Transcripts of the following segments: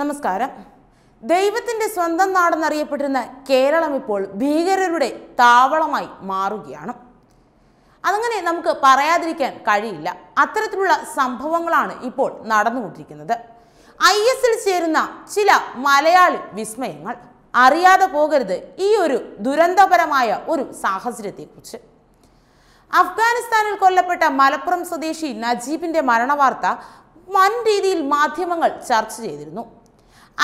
നമസ്കാരം ദൈവത്തിൻ്റെ സ്വന്തം നാടെന്നറിയപ്പെട്ടിരുന്ന കേരളം ഇപ്പോൾ ഭീകരരുടെ താവളമായി മാറുകയാണ് അതങ്ങനെ നമുക്ക് പറയാതിരിക്കാൻ കഴിയില്ല അത്തരത്തിലുള്ള സംഭവങ്ങളാണ് ഇപ്പോൾ നടന്നുകൊണ്ടിരിക്കുന്നത് ഐ എസിൽ ചേരുന്ന ചില മലയാളി വിസ്മയങ്ങൾ അറിയാതെ പോകരുത് ഈ ഒരു ദുരന്തപരമായ ഒരു സാഹചര്യത്തെക്കുറിച്ച് അഫ്ഗാനിസ്ഥാനിൽ കൊല്ലപ്പെട്ട മലപ്പുറം സ്വദേശി നജീബിൻ്റെ മരണവാർത്ത വൻ രീതിയിൽ മാധ്യമങ്ങൾ ചർച്ച ചെയ്തിരുന്നു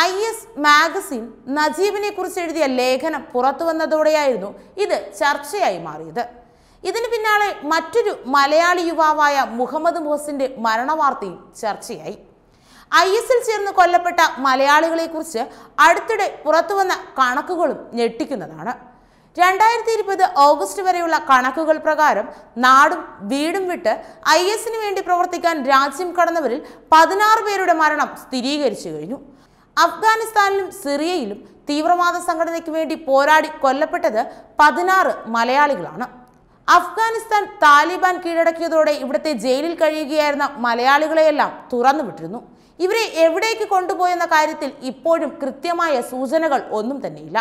ഐ എസ് മാഗസിൻ നജീബിനെ കുറിച്ച് എഴുതിയ ലേഖനം പുറത്തു വന്നതോടെയായിരുന്നു ഇത് ചർച്ചയായി മാറിയത് ഇതിന് പിന്നാലെ മറ്റൊരു മലയാളി യുവാവായ മുഹമ്മദ് മുഹസിന്റെ മരണവാർത്തയും ചർച്ചയായി ഐ എസിൽ ചേർന്ന് കൊല്ലപ്പെട്ട മലയാളികളെക്കുറിച്ച് അടുത്തിടെ പുറത്തുവന്ന കണക്കുകളും ഞെട്ടിക്കുന്നതാണ് രണ്ടായിരത്തി ഇരുപത് ഓഗസ്റ്റ് വരെയുള്ള കണക്കുകൾ പ്രകാരം നാടും വീടും വിട്ട് ഐ എസിന് വേണ്ടി പ്രവർത്തിക്കാൻ രാജ്യം കടന്നവരിൽ പതിനാറ് പേരുടെ മരണം സ്ഥിരീകരിച്ചു കഴിഞ്ഞു അഫ്ഗാനിസ്ഥാനിലും സിറിയയിലും തീവ്രവാദ സംഘടനയ്ക്ക് വേണ്ടി പോരാടി കൊല്ലപ്പെട്ടത് പതിനാറ് മലയാളികളാണ് അഫ്ഗാനിസ്ഥാൻ താലിബാൻ കീഴടക്കിയതോടെ ഇവിടുത്തെ ജയിലിൽ കഴിയുകയായിരുന്ന മലയാളികളെയെല്ലാം തുറന്നുവിട്ടിരുന്നു ഇവരെ എവിടേക്ക് കൊണ്ടുപോയെന്ന കാര്യത്തിൽ ഇപ്പോഴും കൃത്യമായ സൂചനകൾ ഒന്നും തന്നെയില്ല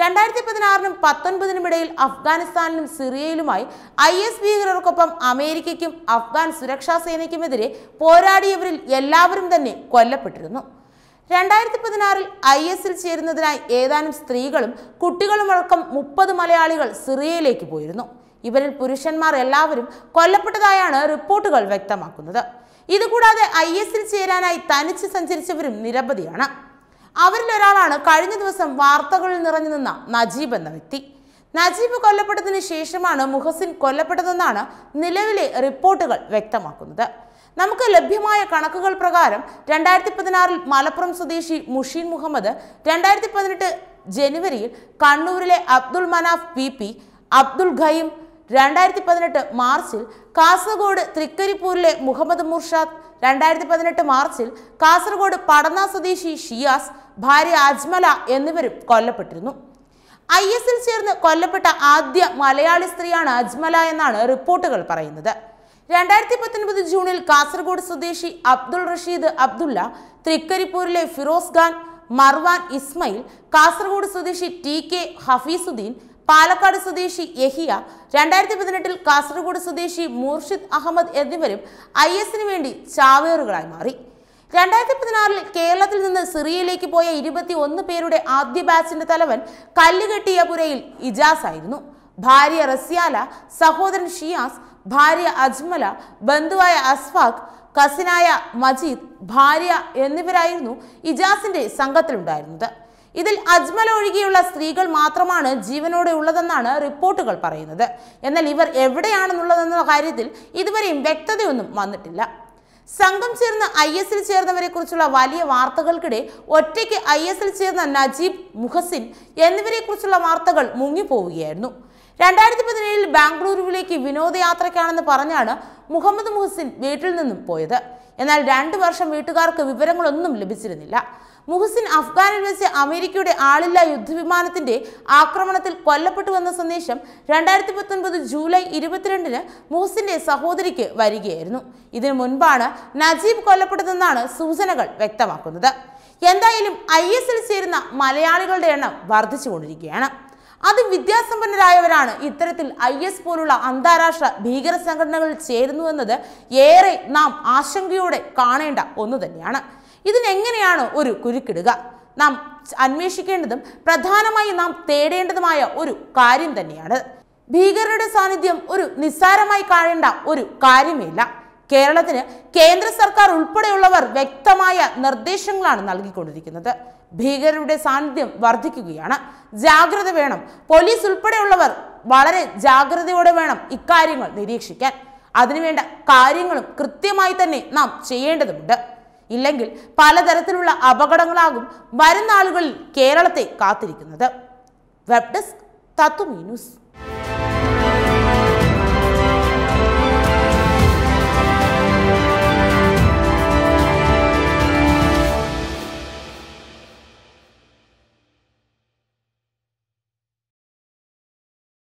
രണ്ടായിരത്തി പതിനാറിനും പത്തൊൻപതിനും ഇടയിൽ അഫ്ഗാനിസ്ഥാനിലും സിറിയയിലുമായി ഐ എസ് ഭീകരർക്കൊപ്പം അമേരിക്കയ്ക്കും അഫ്ഗാൻ സുരക്ഷാ സേനയ്ക്കുമെതിരെ പോരാടിയവരിൽ എല്ലാവരും തന്നെ കൊല്ലപ്പെട്ടിരുന്നു രണ്ടായിരത്തി പതിനാറിൽ ഐ എസിൽ ചേരുന്നതിനായി ഏതാനും സ്ത്രീകളും കുട്ടികളുമടക്കം മുപ്പത് മലയാളികൾ സിറിയയിലേക്ക് പോയിരുന്നു ഇവരിൽ പുരുഷന്മാർ എല്ലാവരും കൊല്ലപ്പെട്ടതായാണ് റിപ്പോർട്ടുകൾ വ്യക്തമാക്കുന്നത് ഇതുകൂടാതെ ഐ എസിൽ ചേരാനായി തനിച്ച് സഞ്ചരിച്ചവരും നിരവധിയാണ് അവരിലൊരാളാണ് കഴിഞ്ഞ ദിവസം വാർത്തകളിൽ നിറഞ്ഞു നിന്ന നജീബ് എന്ന വ്യക്തി നജീബ് കൊല്ലപ്പെട്ടതിന് ശേഷമാണ് മുഹസിൻ കൊല്ലപ്പെട്ടതെന്നാണ് നിലവിലെ റിപ്പോർട്ടുകൾ വ്യക്തമാക്കുന്നത് നമുക്ക് ലഭ്യമായ കണക്കുകൾ പ്രകാരം രണ്ടായിരത്തി പതിനാറിൽ മലപ്പുറം സ്വദേശി മുഷീൻ മുഹമ്മദ് രണ്ടായിരത്തി പതിനെട്ട് ജനുവരിയിൽ കണ്ണൂരിലെ അബ്ദുൾ മനാഫ് പി പി അബ്ദുൾ ഖൈം രണ്ടായിരത്തി പതിനെട്ട് മാർച്ചിൽ കാസർഗോഡ് തൃക്കരിപ്പൂരിലെ മുഹമ്മദ് മുർഷാദ് രണ്ടായിരത്തി പതിനെട്ട് മാർച്ചിൽ കാസർഗോഡ് പടന്ന സ്വദേശി ഷിയാസ് ഭാര്യ അജ്മല എന്നിവരും കൊല്ലപ്പെട്ടിരുന്നു ഐ എസിൽ ചേർന്ന് കൊല്ലപ്പെട്ട ആദ്യ മലയാളി സ്ത്രീയാണ് അജ്മല എന്നാണ് റിപ്പോർട്ടുകൾ പറയുന്നത് രണ്ടായിരത്തി പത്തൊൻപത് ജൂണിൽ കാസർഗോഡ് സ്വദേശി അബ്ദുൾ റഷീദ് അബ്ദുള്ള തൃക്കരിപ്പൂരിലെ ഫിറോസ് ഖാൻ മർവാൻ ഇസ്മയിൽ കാസർഗോഡ് സ്വദേശി ടി കെ ഹഫീസുദ്ദീൻ പാലക്കാട് സ്വദേശി യഹിയ രണ്ടായിരത്തി പതിനെട്ടിൽ കാസർഗോഡ് സ്വദേശി മൂർഷിദ് അഹമ്മദ് എന്നിവരും ഐ എസിന് വേണ്ടി ചാവേറുകളായി മാറി രണ്ടായിരത്തി പതിനാറിൽ കേരളത്തിൽ നിന്ന് സിറിയയിലേക്ക് പോയ ഇരുപത്തി ഒന്ന് പേരുടെ ആദ്യ ബാച്ചിന്റെ തലവൻ കല്ലുകെട്ടിയ പുരയിൽ ഇജാസ് ആയിരുന്നു ഭാര്യ റസിയാല സഹോദരൻ ഷിയാസ് ഭാര്യ അജ്മല ബന്ധുവായ അസ്ഫാഖ് കസിനായ മജീദ് ഭാര്യ എന്നിവരായിരുന്നു ഇജാസിന്റെ സംഘത്തിലുണ്ടായിരുന്നത് ഇതിൽ അജ്മൽ ഒഴികെയുള്ള സ്ത്രീകൾ മാത്രമാണ് ജീവനോടെ ഉള്ളതെന്നാണ് റിപ്പോർട്ടുകൾ പറയുന്നത് എന്നാൽ ഇവർ എവിടെയാണെന്നുള്ളതെന്ന കാര്യത്തിൽ ഇതുവരെയും വ്യക്തതയൊന്നും വന്നിട്ടില്ല സംഘം ചേർന്ന് ഐ എസിൽ ചേർന്നവരെ കുറിച്ചുള്ള വലിയ വാർത്തകൾക്കിടെ ഒറ്റയ്ക്ക് ഐ എസിൽ ചേർന്ന നജീബ് മുഹസിൻ എന്നിവരെക്കുറിച്ചുള്ള വാർത്തകൾ മുങ്ങിപ്പോവുകയായിരുന്നു രണ്ടായിരത്തി പതിനേഴിൽ ബാംഗ്ലൂരുവിലേക്ക് വിനോദയാത്രയ്ക്കാണെന്ന് പറഞ്ഞാണ് മുഹമ്മദ് മുഹസിൻ വീട്ടിൽ നിന്നും പോയത് എന്നാൽ രണ്ടു വർഷം വീട്ടുകാർക്ക് വിവരങ്ങളൊന്നും ലഭിച്ചിരുന്നില്ല മുഹസിൻ അഫ്ഗാനിൽ വെച്ച് അമേരിക്കയുടെ ആളില്ലാ യുദ്ധവിമാനത്തിന്റെ ആക്രമണത്തിൽ കൊല്ലപ്പെട്ടുവെന്ന സന്ദേശം രണ്ടായിരത്തി പത്തൊൻപത് ജൂലൈ ഇരുപത്തിരണ്ടിന് മുഹസിന്റെ സഹോദരിക്ക് വരികയായിരുന്നു ഇതിനു മുൻപാണ് നജീബ് കൊല്ലപ്പെട്ടതെന്നാണ് സൂചനകൾ വ്യക്തമാക്കുന്നത് എന്തായാലും ഐ എസിൽ ചേരുന്ന മലയാളികളുടെ എണ്ണം വർദ്ധിച്ചുകൊണ്ടിരിക്കുകയാണ് വിദ്യാസമ്പന്നരായവരാണ് ഇത്തരത്തിൽ ഐ എസ് പോലുള്ള അന്താരാഷ്ട്ര ഭീകര സംഘടനകളിൽ ചേരുന്നുവെന്നത് ഏറെ നാം ആശങ്കയോടെ കാണേണ്ട ഒന്ന് തന്നെയാണ് ഇതിനെങ്ങനെയാണ് ഒരു കുരുക്കിടുക നാം അന്വേഷിക്കേണ്ടതും പ്രധാനമായി നാം തേടേണ്ടതുമായ ഒരു കാര്യം തന്നെയാണ് ഭീകരരുടെ സാന്നിധ്യം ഒരു നിസ്സാരമായി കാണേണ്ട ഒരു കാര്യമില്ല കേരളത്തിന് കേന്ദ്ര സർക്കാർ ഉൾപ്പെടെയുള്ളവർ വ്യക്തമായ നിർദ്ദേശങ്ങളാണ് നൽകിക്കൊണ്ടിരിക്കുന്നത് ഭീകരരുടെ സാന്നിധ്യം വർദ്ധിക്കുകയാണ് ജാഗ്രത വേണം പോലീസ് ഉൾപ്പെടെയുള്ളവർ വളരെ ജാഗ്രതയോടെ വേണം ഇക്കാര്യങ്ങൾ നിരീക്ഷിക്കാൻ അതിനുവേണ്ട കാര്യങ്ങളും കൃത്യമായി തന്നെ നാം ചെയ്യേണ്ടതുണ്ട് ഇല്ലെങ്കിൽ പലതരത്തിലുള്ള അപകടങ്ങളാകും വരുന്ന ആളുകളിൽ കേരളത്തെ കാത്തിരിക്കുന്നത് വെബ് ഡെസ്ക് തത്വമീ ന്യൂസ്